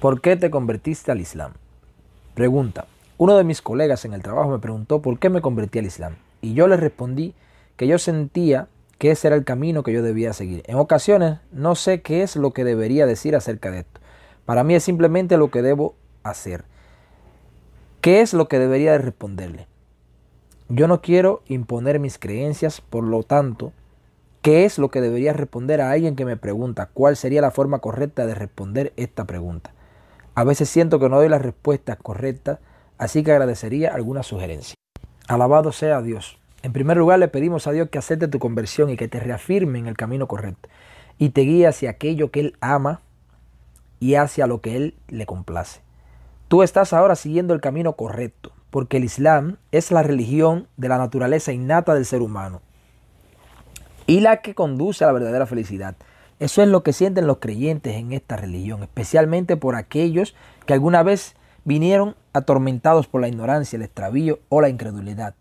¿Por qué te convertiste al Islam? Pregunta. Uno de mis colegas en el trabajo me preguntó por qué me convertí al Islam. Y yo le respondí que yo sentía que ese era el camino que yo debía seguir. En ocasiones no sé qué es lo que debería decir acerca de esto. Para mí es simplemente lo que debo hacer. ¿Qué es lo que debería de responderle? Yo no quiero imponer mis creencias, por lo tanto, ¿qué es lo que debería responder a alguien que me pregunta? ¿Cuál sería la forma correcta de responder esta pregunta? A veces siento que no doy las respuestas correctas, así que agradecería alguna sugerencia. Alabado sea Dios. En primer lugar, le pedimos a Dios que acepte tu conversión y que te reafirme en el camino correcto y te guíe hacia aquello que Él ama y hacia lo que Él le complace. Tú estás ahora siguiendo el camino correcto, porque el Islam es la religión de la naturaleza innata del ser humano y la que conduce a la verdadera felicidad. Eso es lo que sienten los creyentes en esta religión, especialmente por aquellos que alguna vez vinieron atormentados por la ignorancia, el extravío o la incredulidad.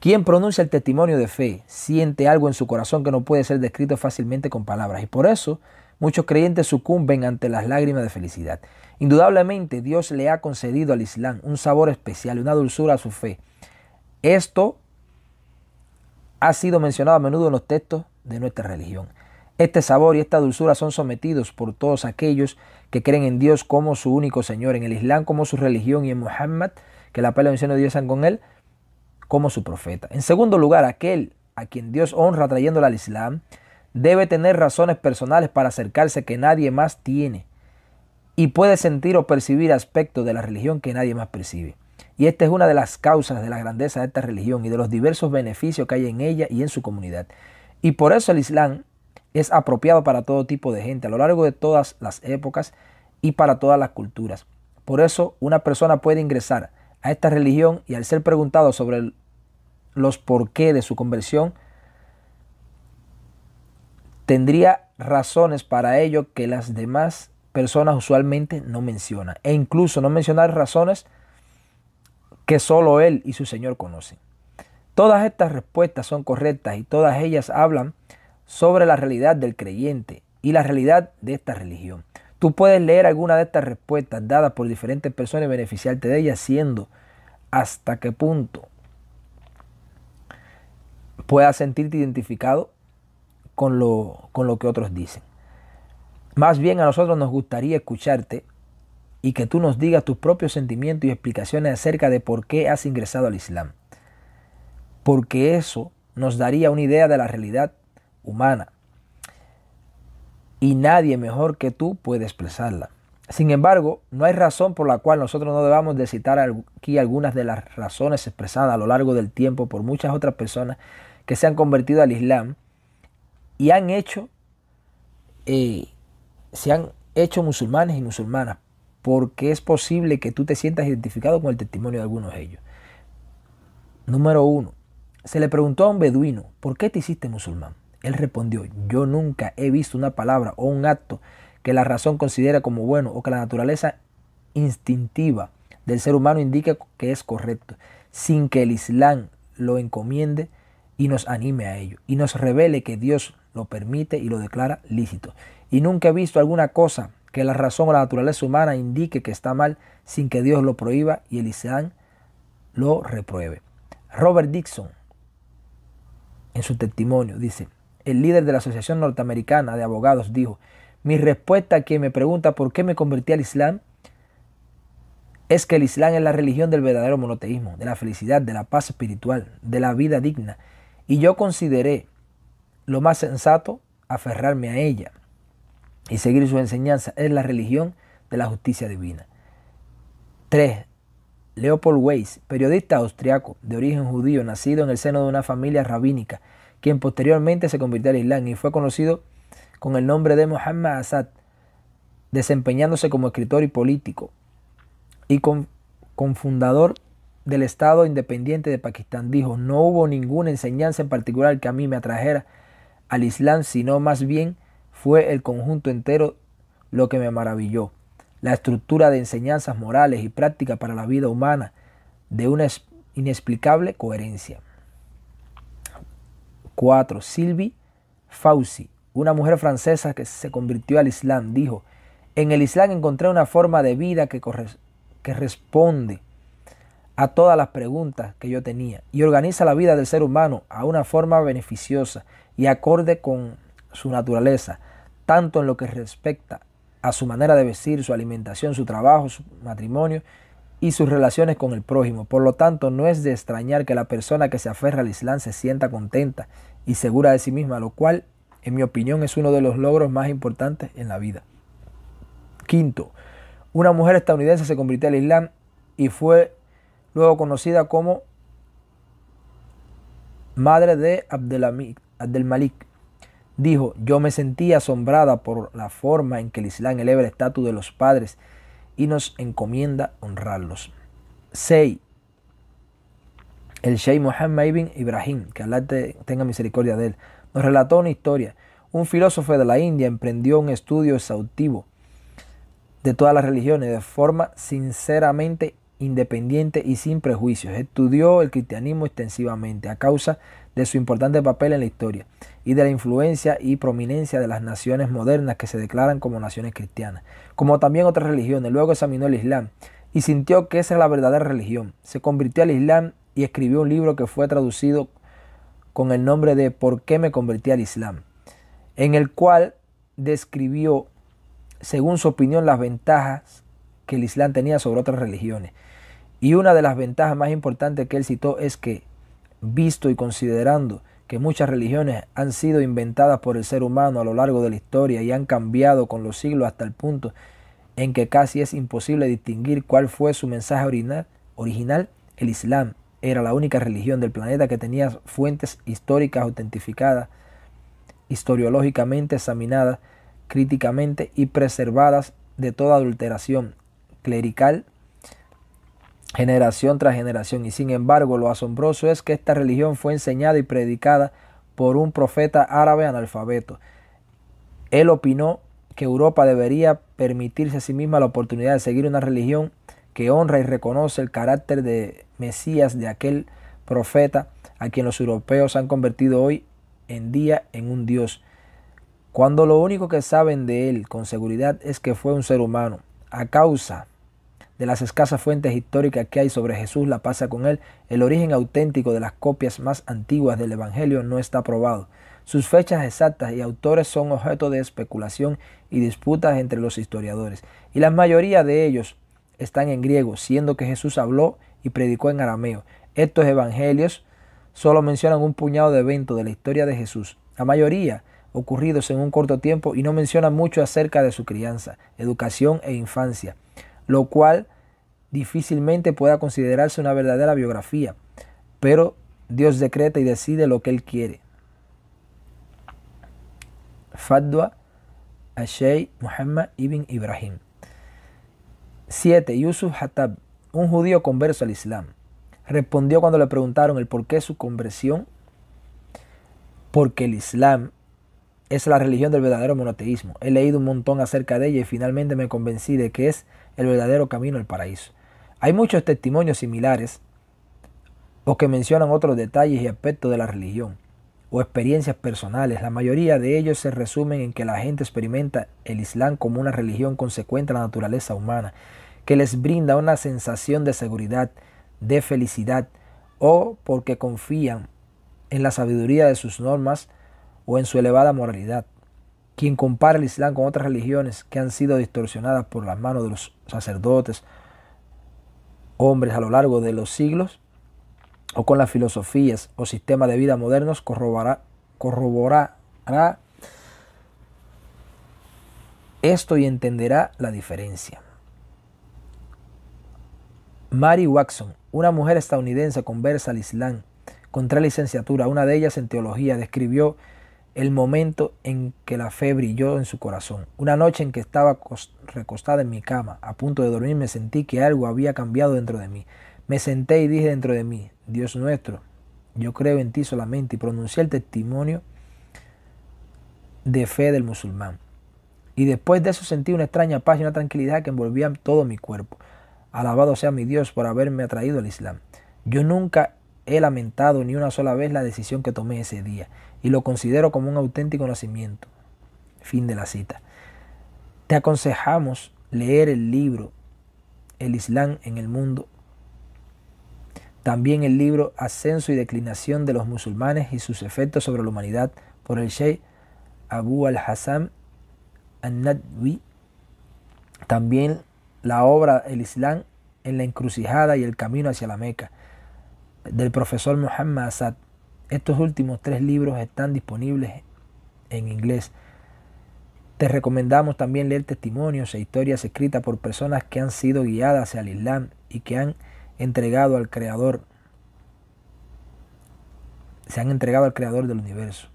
Quien pronuncia el testimonio de fe siente algo en su corazón que no puede ser descrito fácilmente con palabras y por eso muchos creyentes sucumben ante las lágrimas de felicidad. Indudablemente Dios le ha concedido al Islam un sabor especial, una dulzura a su fe. Esto ha sido mencionado a menudo en los textos de nuestra religión. Este sabor y esta dulzura son sometidos por todos aquellos que creen en Dios como su único Señor, en el Islam como su religión y en Muhammad, que la paz y la de Dios sean con él, como su profeta. En segundo lugar, aquel a quien Dios honra trayéndole al Islam debe tener razones personales para acercarse que nadie más tiene y puede sentir o percibir aspectos de la religión que nadie más percibe. Y esta es una de las causas de la grandeza de esta religión y de los diversos beneficios que hay en ella y en su comunidad. Y por eso el Islam es apropiado para todo tipo de gente a lo largo de todas las épocas y para todas las culturas. Por eso una persona puede ingresar a esta religión y al ser preguntado sobre los los qué de su conversión, tendría razones para ello que las demás personas usualmente no mencionan. E incluso no mencionar razones que solo él y su Señor conocen. Todas estas respuestas son correctas y todas ellas hablan sobre la realidad del creyente y la realidad de esta religión. Tú puedes leer alguna de estas respuestas dadas por diferentes personas y beneficiarte de ellas, siendo hasta qué punto puedas sentirte identificado con lo, con lo que otros dicen. Más bien a nosotros nos gustaría escucharte y que tú nos digas tus propios sentimientos y explicaciones acerca de por qué has ingresado al Islam. Porque eso nos daría una idea de la realidad humana. Y nadie mejor que tú puede expresarla. Sin embargo, no hay razón por la cual nosotros no debamos de citar aquí algunas de las razones expresadas a lo largo del tiempo por muchas otras personas que se han convertido al Islam y han hecho, eh, se han hecho musulmanes y musulmanas, porque es posible que tú te sientas identificado con el testimonio de algunos de ellos. Número uno, se le preguntó a un beduino, ¿por qué te hiciste musulmán? Él respondió, yo nunca he visto una palabra o un acto que la razón considera como bueno o que la naturaleza instintiva del ser humano indique que es correcto, sin que el Islam lo encomiende y nos anime a ello, y nos revele que Dios lo permite y lo declara lícito. Y nunca he visto alguna cosa que la razón o la naturaleza humana indique que está mal sin que Dios lo prohíba y el Islam lo repruebe. Robert Dixon, en su testimonio, dice, el líder de la Asociación Norteamericana de Abogados, dijo, mi respuesta a quien me pregunta por qué me convertí al Islam es que el Islam es la religión del verdadero monoteísmo, de la felicidad, de la paz espiritual, de la vida digna. Y yo consideré lo más sensato aferrarme a ella y seguir su enseñanza. Es la religión de la justicia divina. 3. Leopold Weiss, periodista austriaco de origen judío, nacido en el seno de una familia rabínica, quien posteriormente se convirtió al Islam y fue conocido con el nombre de Muhammad Asad, desempeñándose como escritor y político y fundador del Estado Independiente de Pakistán. Dijo, no hubo ninguna enseñanza en particular que a mí me atrajera al Islam, sino más bien fue el conjunto entero lo que me maravilló. La estructura de enseñanzas morales y prácticas para la vida humana de una inexplicable coherencia. 4. Sylvie Fauci, una mujer francesa que se convirtió al Islam, dijo, en el Islam encontré una forma de vida que, que responde a todas las preguntas que yo tenía y organiza la vida del ser humano a una forma beneficiosa y acorde con su naturaleza, tanto en lo que respecta a su manera de vestir, su alimentación, su trabajo, su matrimonio y sus relaciones con el prójimo. Por lo tanto, no es de extrañar que la persona que se aferra al Islam se sienta contenta y segura de sí misma, lo cual, en mi opinión, es uno de los logros más importantes en la vida. Quinto, una mujer estadounidense se convirtió al Islam y fue luego conocida como madre de Malik. Dijo, yo me sentí asombrada por la forma en que el Islam eleva el estatus de los padres nos encomienda honrarlos. 6. El Sheikh Mohammed ibn Ibrahim, que Allah te, tenga misericordia de él, nos relató una historia. Un filósofo de la India emprendió un estudio exhaustivo de todas las religiones de forma sinceramente independiente y sin prejuicios. Estudió el cristianismo extensivamente a causa de su importante papel en la historia y de la influencia y prominencia de las naciones modernas que se declaran como naciones cristianas, como también otras religiones. Luego examinó el Islam y sintió que esa es la verdadera religión. Se convirtió al Islam y escribió un libro que fue traducido con el nombre de ¿Por qué me convertí al Islam? en el cual describió, según su opinión, las ventajas que el Islam tenía sobre otras religiones. Y una de las ventajas más importantes que él citó es que, visto y considerando que muchas religiones han sido inventadas por el ser humano a lo largo de la historia y han cambiado con los siglos hasta el punto en que casi es imposible distinguir cuál fue su mensaje original, el Islam era la única religión del planeta que tenía fuentes históricas autentificadas, historiológicamente examinadas, críticamente y preservadas de toda adulteración, clerical generación tras generación. Y sin embargo, lo asombroso es que esta religión fue enseñada y predicada por un profeta árabe analfabeto. Él opinó que Europa debería permitirse a sí misma la oportunidad de seguir una religión que honra y reconoce el carácter de Mesías de aquel profeta a quien los europeos han convertido hoy en día en un dios. Cuando lo único que saben de él con seguridad es que fue un ser humano, a causa de las escasas fuentes históricas que hay sobre Jesús, la pasa con él, el origen auténtico de las copias más antiguas del Evangelio no está probado. Sus fechas exactas y autores son objeto de especulación y disputas entre los historiadores, y la mayoría de ellos están en griego, siendo que Jesús habló y predicó en arameo. Estos evangelios solo mencionan un puñado de eventos de la historia de Jesús, la mayoría ocurridos en un corto tiempo y no mencionan mucho acerca de su crianza, educación e infancia lo cual difícilmente pueda considerarse una verdadera biografía, pero Dios decreta y decide lo que Él quiere. Fadwa Ashay, Muhammad ibn Ibrahim. 7. Yusuf Hattab, un judío converso al Islam, respondió cuando le preguntaron el por qué su conversión. Porque el Islam es la religión del verdadero monoteísmo. He leído un montón acerca de ella y finalmente me convencí de que es el verdadero camino al paraíso. Hay muchos testimonios similares o que mencionan otros detalles y aspectos de la religión o experiencias personales. La mayoría de ellos se resumen en que la gente experimenta el Islam como una religión consecuente a la naturaleza humana, que les brinda una sensación de seguridad, de felicidad, o porque confían en la sabiduría de sus normas o en su elevada moralidad. Quien compara el Islam con otras religiones que han sido distorsionadas por las manos de los sacerdotes, hombres a lo largo de los siglos, o con las filosofías o sistemas de vida modernos, corroborará, corroborará esto y entenderá la diferencia. Mary Watson, una mujer estadounidense conversa al Islam con tres licenciaturas, una de ellas en teología, describió el momento en que la fe brilló en su corazón. Una noche en que estaba recostada en mi cama, a punto de dormir, me sentí que algo había cambiado dentro de mí. Me senté y dije dentro de mí, Dios nuestro, yo creo en ti solamente, y pronuncié el testimonio de fe del musulmán. Y después de eso sentí una extraña paz y una tranquilidad que envolvía todo mi cuerpo. Alabado sea mi Dios por haberme atraído al Islam. Yo nunca he lamentado ni una sola vez la decisión que tomé ese día y lo considero como un auténtico nacimiento. Fin de la cita. Te aconsejamos leer el libro El Islam en el Mundo. También el libro Ascenso y Declinación de los Musulmanes y sus efectos sobre la humanidad por el Sheikh Abu al hassan al-Nadwi. También la obra El Islam en la encrucijada y el camino hacia la Meca del profesor Muhammad Asad. Estos últimos tres libros están disponibles en inglés. Te recomendamos también leer testimonios e historias escritas por personas que han sido guiadas hacia el Islam y que han entregado al Creador, se han entregado al Creador del universo.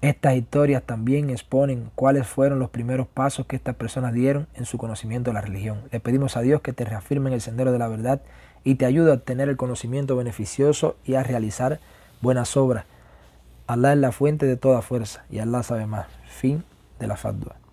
Estas historias también exponen cuáles fueron los primeros pasos que estas personas dieron en su conocimiento de la religión. Le pedimos a Dios que te reafirme en el sendero de la verdad y te ayuda a obtener el conocimiento beneficioso y a realizar buenas obras. Allah es la fuente de toda fuerza y Allah sabe más. Fin de la fatwa.